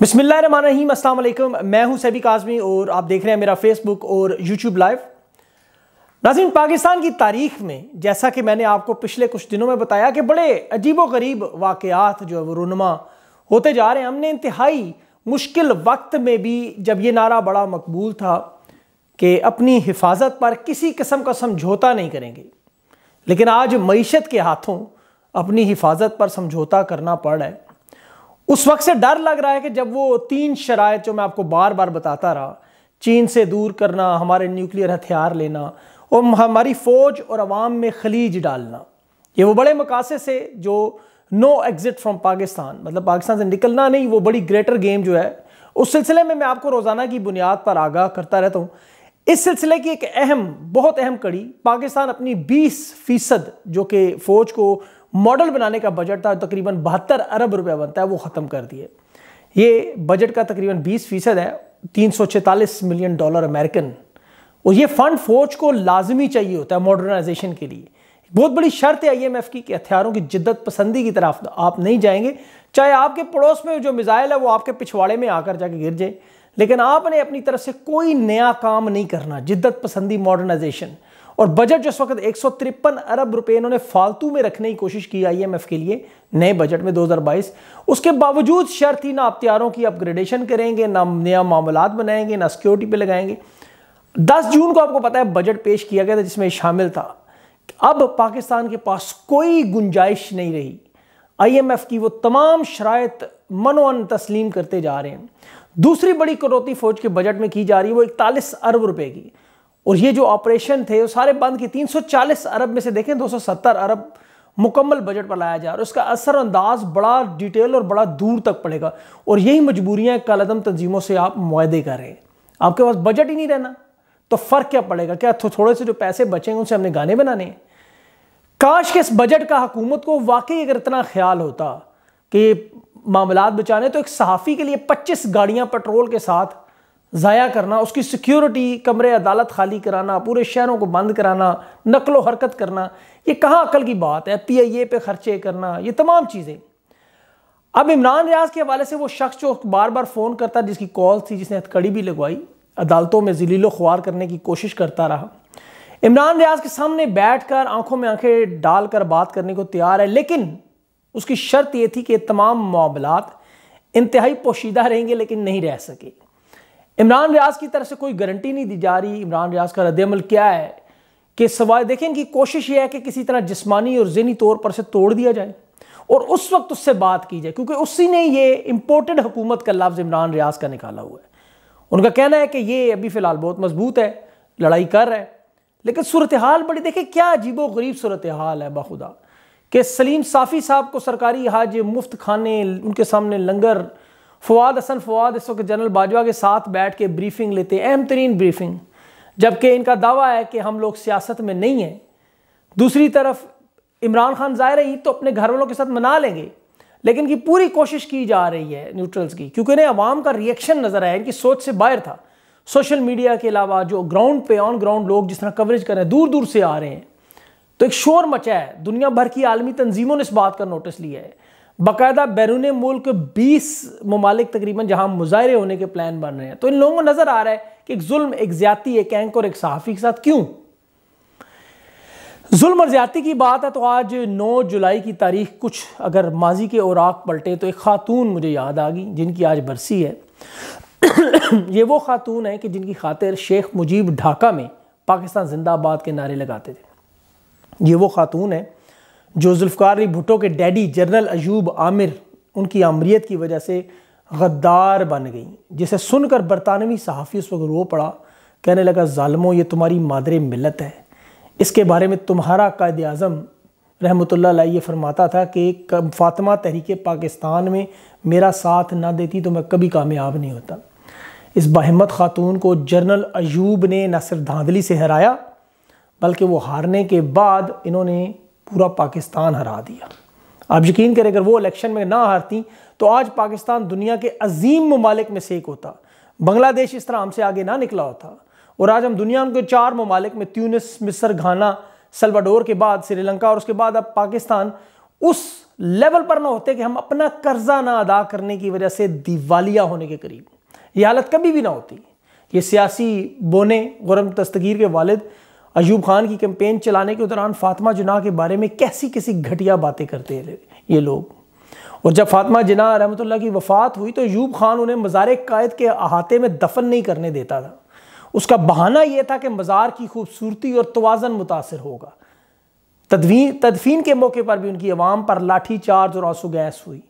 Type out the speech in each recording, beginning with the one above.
बिसमीम अल्लाम मैं हूं सैबिक आज़मी और आप देख रहे हैं मेरा फेसबुक और यूट्यूब लाइव नाजिम पाकिस्तान की तारीख में जैसा कि मैंने आपको पिछले कुछ दिनों में बताया कि बड़े अजीब व गरीब वाकयात जो है वो रुनमा होते जा रहे हैं हमने इंतहाई मुश्किल वक्त में भी जब ये नारा बड़ा मकबूल था कि अपनी हिफाजत पर किसी किस्म का समझौता नहीं करेंगे लेकिन आज मीशत के हाथों अपनी हिफाजत पर समझौता करना पड़ रहा है उस वक्त से डर लग रहा है कि जब वो तीन शराय जो मैं आपको बार बार बताता रहा चीन से दूर करना हमारे न्यूक्लियर हथियार लेना और हमारी फ़ौज और आवाम में खलीज डालना ये वो बड़े मकासे से जो नो एग्ज़िट फ्रॉम पाकिस्तान मतलब पाकिस्तान से निकलना नहीं वो बड़ी ग्रेटर गेम जो है उस सिलसिले में मैं आपको रोज़ाना की बुनियाद पर आगाह करता रहता हूँ इस सिलसिले की एक अहम बहुत अहम कड़ी पाकिस्तान अपनी 20 फीसद जो कि फ़ौज को मॉडल बनाने का बजट था तकरीबन बहत्तर अरब रुपये बनता है वो ख़त्म कर दिए ये बजट का तकरीबन 20 फीसद है तीन मिलियन डॉलर अमेरिकन और ये फंड फौज को लाजमी चाहिए होता है मॉडर्नाइजेशन के लिए बहुत बड़ी शर्त है आईएमएफ की कि हथियारों की जिद्दत पसंदी की तरफ आप नहीं जाएंगे चाहे आपके पड़ोस में जो मिसाइल है वो आपके पिछवाड़े में आकर जाके गिर जाए लेकिन आपने अपनी तरफ से कोई नया काम नहीं करना जिद्दत पसंदी मॉडर्नाइजेशन और बजट जिस वक्त एक अरब रुपए इन्होंने फालतू में रखने की कोशिश की आईएमएफ के लिए नए बजट में 2022 उसके बावजूद शर्त ही ना अख्तियारों की अपग्रेडेशन करेंगे ना नया मामला बनाएंगे ना सिक्योरिटी पे लगाएंगे 10 जून को आपको पता है बजट पेश किया गया था जिसमें शामिल था अब पाकिस्तान के पास कोई गुंजाइश नहीं रही आईएमएफ की वो तमाम शराय मनोअन तस्लीम करते जा रहे हैं दूसरी बड़ी कटौती फौज के बजट में की जा रही है वो इकतालीस अरब रुपए की और ये जो ऑपरेशन थे वो सारे बंद किए 340 अरब में से देखें 270 अरब मुकम्मल बजट पर लाया जा रहा है उसका असर अंदाज बड़ा डिटेल और बड़ा दूर तक पड़ेगा और यही मजबूरियाँ कलदम तंजीमों से आप माहदे कर रहे हैं आपके पास बजट ही नहीं रहना तो फ़र्क क्या पड़ेगा क्या थो, थोड़े से जो पैसे बचेंगे उनसे हमने गाने बनाने हैं काश के इस बजट का हुकूमत को वाकई अगर इतना ख्याल होता कि मामला बचाने तो एक सहाफ़ी के लिए 25 गाड़ियां पेट्रोल के साथ ज़ाया करना उसकी सिक्योरिटी कमरे अदालत खाली कराना पूरे शहरों को बंद कराना व हरकत करना ये कहाँ अकल की बात है पी आई ए पे खर्चे करना ये तमाम चीज़ें अब इमरान रियाज के हवाले से वो शख्स जो बार बार फ़ोन करता जिसकी कॉल थी जिसने हथकड़ी भी लगवाई अदालतों में जलीलो ख्वार करने की कोशिश करता रहा इमरान रियाज के सामने बैठ कर आँखों में आँखें डाल कर बात करने को तैयार है लेकिन उसकी शर्त ये थी कि तमाम मामलात इंतहाई पोशीदा रहेंगे लेकिन नहीं रह सके इमरान रियाज की तरफ से कोई गारंटी नहीं दी जा रही इमरान रियाज का रद्दमल क्या है कि सवाल देखें कि कोशिश यह है कि किसी तरह जिसमानी और जहनी तौर पर से तोड़ दिया जाए और उस वक्त उससे बात की जाए क्योंकि उसी ने ये इम्पोर्टेड हुकूमत का लफ्ज़ इमरान रियाज का निकाला हुआ है उनका कहना है कि ये अभी फ़िलहाल बहुत मजबूत है लड़ाई कर रहा है लेकिन सूरत हाल बड़ी देखिए क्या अजीब गरीब सूरत हाल है बाखुदा कि सलीम साफ़ी साहब को सरकारी हाज मुफ्त खाने उनके सामने लंगर फवाद हसन फवाद इस वक्त जनरल बाजवा के साथ बैठ के ब्रीफिंग लेते हैं अहम तरीन ब्रीफिंग जबकि इनका दावा है कि हम लोग सियासत में नहीं हैं दूसरी तरफ इमरान खान ज़ाहिर ही तो अपने घर वालों के साथ मना लेंगे लेकिन की पूरी कोशिश की जा रही है न्यूट्रल्स की क्योंकि इन्हें आवाम का रिएक्शन नज़र आया इनकी सोच से बाहर था सोशल मीडिया के अलावा जो ग्राउंड पे ऑन ग्राउंड लोग जिस तरह कवरेज कर रहे हैं दूर दूर से आ रहे हैं तो एक शोर मचा है दुनिया भर की आलमी तंजीमों ने इस बात का नोटिस लिया है बाकायदा बैरून मुल्क बीस ममालिक तकरीबन जहाँ मुजाहरे होने के प्लान बन रहे हैं तो इन लोगों को नज़र आ रहा है कि एक जुल्म एक ज्यादा एक एंकर एक सहाफ़ी के साथ क्यों जुल्म और ज्यादा की बात है तो आज 9 जुलाई की तारीख कुछ अगर माजी के औराक पलटे तो एक खातून मुझे याद आ गई जिनकी आज बरसी है ये वो खातून है कि जिनकी खातिर शेख मुजीब ढाका में पाकिस्तान जिंदाबाद के नारे लगाते थे ये वो खातून है जो जुल्फ़ार भुटो के डैडी जनरल अयूब आमिर उनकी आमरीत की वजह से गद्दार बन गई जिसे सुनकर बरतानवी सहाफ़ी उस वक्त रो पड़ा कहने लगा ालमो ये तुम्हारी मादर मिलत है इसके बारे में तुम्हारा कायद अज़म रहमत ये फरमाता था कि फातमा तहरीक पाकिस्तान में मेरा साथ ना देती तो मैं कभी कामयाब नहीं होता इस बहमत ख़ातून को जनरल अयूब ने न सिर्फ धांधली से हराया बल्कि वो हारने के बाद इन्होंने पूरा पाकिस्तान हरा दिया आप यकीन करें अगर वो इलेक्शन में ना हारती तो आज पाकिस्तान दुनिया के अजीम ममालिक में से एक होता बांग्लादेश इस तरह हमसे आगे ना निकला होता और आज हम दुनिया के चार ममालिक में त्यूनिस मिसर घाना सलवाडोर के बाद श्रीलंका और उसके बाद अब पाकिस्तान उस लेवल पर ना होते कि हम अपना कर्जा ना अदा करने की वजह से दिवालिया होने के करीब यह हालत कभी भी ना होती ये सियासी बोने गरम दस्तगीर के वालिद अयूब खान की कैंपेन चलाने के दौरान फातिमा जना के बारे में कैसी कैसी घटिया बातें करते हैं ये लोग और जब फातिमा जना रहमतुल्लाह की वफ़ात हुई तो यूब खान उन्हें मज़ार कायद के अहाते में दफन नहीं करने देता था उसका बहाना यह था कि मज़ार की खूबसूरती और तोज़न मुतासर होगा तदवीन तदफीन के मौके पर भी उनकी आवाम पर लाठी चार्ज और आंसू गैस हुई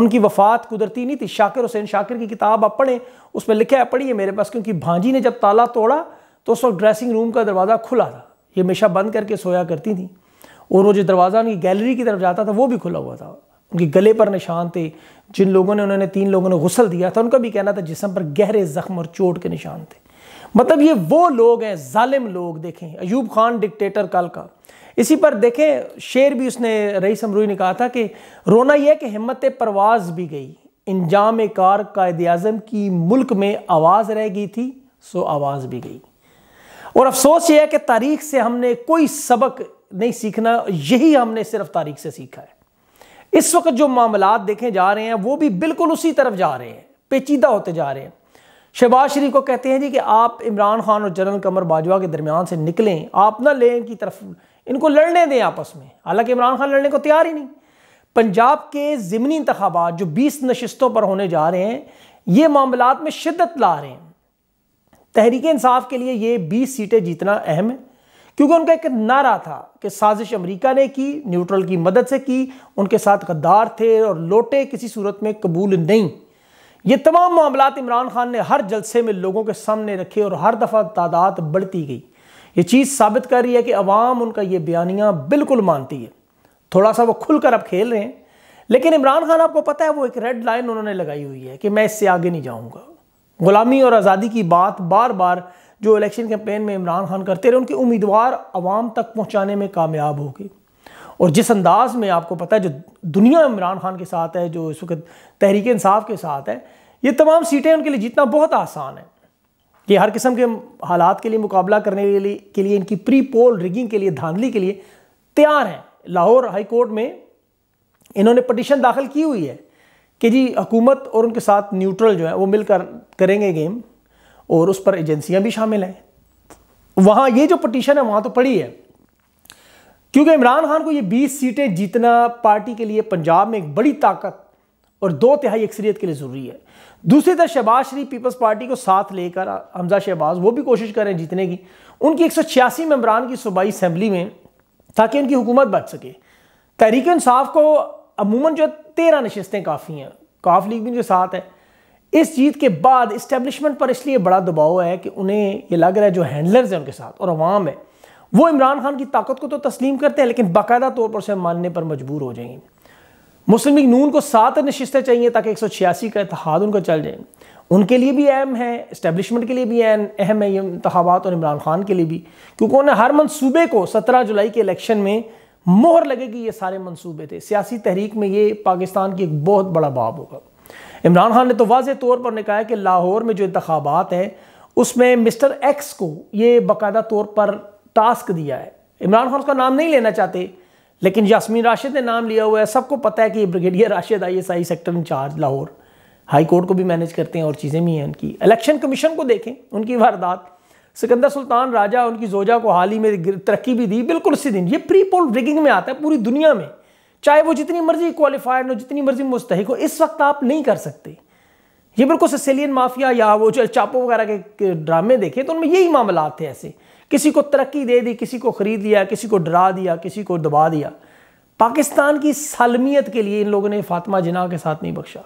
उनकी वफ़ात कुदरती नहीं थी शाकिर हुसैन शाकिर की किताब आप पढ़ें उसमें लिखा है पढ़िए मेरे पास क्योंकि भांजी ने जब ताला तोड़ा तो उस वक्त ड्रेसिंग रूम का दरवाज़ा खुला था ये हमेशा बंद करके सोया करती थी और वो जो दरवाज़ा उनकी गैलरी की तरफ जाता था वो भी खुला हुआ था उनके गले पर निशान थे जिन लोगों ने उन्होंने तीन लोगों ने गुसल दिया था उनका भी कहना था जिसम पर गहरे ज़ख्म और चोट के निशान थे मतलब ये वो लोग हैं ालिम लोग देखें अयूब खान डिक्टेटर कल का इसी पर देखें शेर भी उसने रईस अमरूई ने कहा था कि रोना यह कि हिम्मत परवाज भी गई इंजाम कार कायद अजम की मुल्क में आवाज़ रह गई थी सो आवाज़ भी गई और अफसोस ये है कि तारीख से हमने कोई सबक नहीं सीखना यही हमने सिर्फ तारीख से सीखा है इस वक्त जो मामला देखे जा रहे हैं वो भी बिल्कुल उसी तरफ जा रहे हैं पेचीदा होते जा रहे हैं शहबाज शरीफ को कहते हैं जी कि आप इमरान खान और जनरल कमर बाजवा के दरमियान से निकलें आप ना लें की तरफ इनको लड़ने दें आपस में हालांकि इमरान खान लड़ने को तैयार ही नहीं पंजाब के ज़मनी इंतबात जो बीस नशस्तों पर होने जा रहे हैं ये मामला में शिद्दत ला रहे हैं तहरीक इंसाफ के लिए ये बीस सीटें जीतना अहम है क्योंकि उनका एक नारा था कि साजिश अमेरिका ने की न्यूट्रल की मदद से की उनके साथ गद्दार थे और लोटे किसी सूरत में कबूल नहीं ये तमाम मामला इमरान खान ने हर जलसे में लोगों के सामने रखे और हर दफ़ा तादाद बढ़ती गई ये चीज़ साबित कर रही है कि अवाम उनका ये बयानियाँ बिल्कुल मानती है थोड़ा सा वो खुलकर अब खेल रहे हैं लेकिन इमरान खान आपको पता है वो एक रेड लाइन उन्होंने लगाई हुई है कि मैं इससे आगे नहीं जाऊँगा गुलामी और आज़ादी की बात बार बार जो इलेक्शन कैंपेन में इमरान खान करते रहे उनके उम्मीदवार आवाम तक पहुँचाने में कामयाब हो गए और जिस अंदाज में आपको पता है जो दुनिया इमरान खान के साथ है जो इस वक्त तहरीक इंसाफ के साथ है ये तमाम सीटें उनके लिए जीतना बहुत आसान है ये हर किस्म के हालात के लिए मुकाबला करने के लिए के लिए इनकी प्री पोल रिगिंग के लिए धांधली के लिए तैयार हैं लाहौर हाई कोर्ट में इन्होंने पटिशन दाखिल की हुई है कि जी हुकूमत और उनके साथ न्यूट्रल जो है वो मिलकर करेंगे गेम और उस पर एजेंसियां भी शामिल हैं वहाँ ये जो पटिशन है वहाँ तो पड़ी है क्योंकि इमरान खान को ये 20 सीटें जीतना पार्टी के लिए पंजाब में एक बड़ी ताकत और दो तिहाई अक्सरियत के लिए ज़रूरी है दूसरी तरफ शहबाज शरीफ पीपल्स पार्टी को साथ लेकर हमजा शहबाज वो भी कोशिश कर रहे हैं जीतने की उनकी एक सौ छियासी मेम्बरान की सूबाई असम्बली में ताकि उनकी हुकूमत बच सके तहरीक इंसाफ को अमूमन जो है तेरह नशस्तें काफ़ी हैं काफ लीग भी जो साथ है इस जीत के बाद इस्टेबलिशमेंट पर इसलिए बड़ा दबाव है कि उन्हें ये लग रहा है जो हैंडलर्स हैं उनके साथ और अवाम है वो इमरान खान की ताकत को तो तस्लीम करते हैं लेकिन बाकायदा तौर पर उसे मानने पर मजबूर हो जाएंगे मुस्लिम लीग नून को सात नशस्तें चाहिए ताकि एक सौ छियासी का इतिहाद उनका चल जाए उनके लिए भी अहम है इस्टेबलिशमेंट के लिए भी अहम है ये इंतबात और इमरान खान के लिए भी क्योंकि उन्हें हर मनसूबे को सत्रह जुलाई के इलेक्शन में मोहर लगेगी ये सारे मंसूबे थे सियासी तहरीक में ये पाकिस्तान की एक बहुत बड़ा बाब होगा इमरान खान ने तो वाज तौर पर निकाया कि लाहौर में जो इंतबात हैं उसमें मिस्टर एक्स को ये बाकायदा तौर पर टास्क दिया है इमरान खान उसका नाम नहीं लेना चाहते लेकिन यासमीन राशिद ने नाम लिया हुआ है सबको पता है कि brigadier Rashid I S I sector incharge Lahore High Court को भी मैनेज करते हैं और चीज़ें भी हैं उनकी इलेक्शन कमीशन को देखें उनकी वारदात सिकंदर सुल्तान राजा उनकी जोजा को हाल ही में तरक्की भी दी बिल्कुल उसी दिन ये प्री पोल रिगिंग में आता है पूरी दुनिया में चाहे वो जितनी मर्जी क्वालिफाइड हो जितनी मर्जी मुस्तक हो इस वक्त आप नहीं कर सकते ये बिल्कुल सिसिलियन माफिया या वो जो चापो वगैरह के ड्रामे देखे तो उनमें यही मामला थे ऐसे किसी को तरक्की दे दी किसी को खरीद लिया किसी को डरा दिया किसी को दबा दिया पाकिस्तान की सालमियत के लिए इन लोगों ने फातिमा जिना के साथ नहीं बख्शा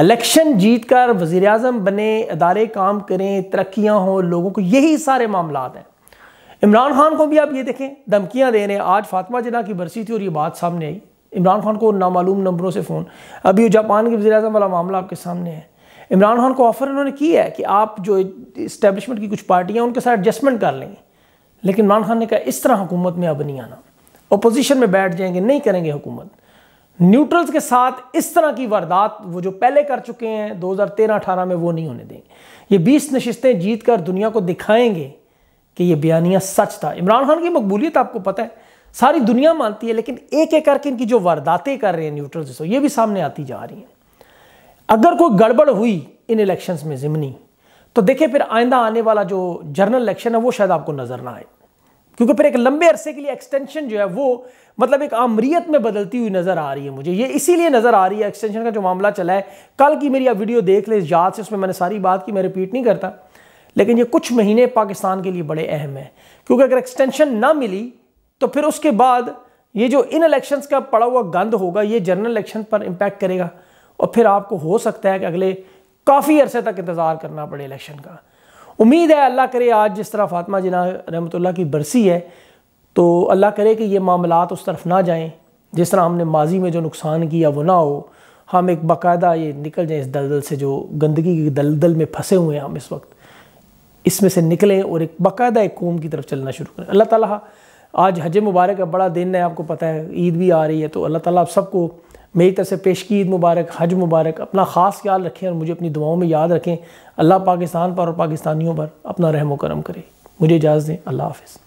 इलेक्शन जीत कर वज़ी अजम बने अदारे काम करें तरक्याँ हों लोगों को यही सारे मामला हैं इमरान खान को भी आप ये देखें धमकियाँ दे रहे हैं आज फातमा जना की बरसी थी और ये बात सामने आई इमरान खान को नामालूम नंबरों से फ़ोन अभी जापान के वजी अजम वाला मामला आपके सामने है इमरान खान को ऑफ़र इन्होंने किया है कि आप जो इस्टेबलिशमेंट की कुछ पार्टियाँ उनके साथ एडजस्टमेंट कर लेंगे लेकिन इमरान खान ने कहा इस तरह हुकूमत में अब नहीं आना अपोजिशन में बैठ जाएंगे नहीं करेंगे हुकूमत न्यूट्रल्स के साथ इस तरह की वारदात वो जो पहले कर चुके हैं 2013-18 में वो नहीं होने देंगे ये 20 नशिस्तें जीत कर दुनिया को दिखाएंगे कि ये बयानिया सच था इमरान खान की मकबूलियत आपको पता है सारी दुनिया मानती है लेकिन एक एक करके इनकी जो वारदातें कर रहे हैं न्यूट्रल्स ये भी सामने आती जा रही हैं अगर कोई गड़बड़ हुई इन इलेक्शंस में ज़िमनी तो देखिए फिर आइंदा आने वाला जो जनरल इलेक्शन है वो शायद आपको नज़र ना आए क्योंकि फिर एक लंबे अरसे के लिए एक्सटेंशन जो है वो मतलब एक आमरीत में बदलती हुई नज़र आ रही है मुझे ये इसीलिए नज़र आ रही है एक्सटेंशन का जो मामला चला है कल की मेरी आप वीडियो देख ले याद से उसमें मैंने सारी बात की मैं रिपीट नहीं करता लेकिन ये कुछ महीने पाकिस्तान के लिए बड़े अहम हैं क्योंकि अगर एक्सटेंशन ना मिली तो फिर उसके बाद ये जो इन इलेक्शन का पड़ा हुआ गंद होगा ये जनरल इलेक्शन पर इम्पैक्ट करेगा और फिर आपको हो सकता है कि अगले काफ़ी अरसे तक इंतज़ार करना पड़े इलेक्शन का उम्मीद है अल्लाह करे आज जिस तरह फातमा जना रहमत की बरसी है तो अल्लाह करे कि ये मामला उस तरफ ना जाएँ जिस तरह हमने माजी में जो नुकसान किया वो ना हो हम एक बाकायदा ये निकल जाएँ इस दलदल से जो गंदगी की दलदल में फंसे हुए हैं हम इस वक्त इसमें से निकलें और एक बाकायदा एक कौम की तरफ चलना शुरू करें अल्लाह ताली आज हज मुबारक का बड़ा दिन है आपको पता है ईद भी आ रही है तो अल्लाह ताली आप सबको मेरी तरफ से पेश मुबारक हज मुबारक अपना ख़ास ख्याल रखें और मुझे अपनी दुआओं में याद रखें अल्लाह पाकिस्तान पर और पाकिस्तानियों पर अपना रहम करम करे मुझे इजाज़त दें अल्लाह हाफिज़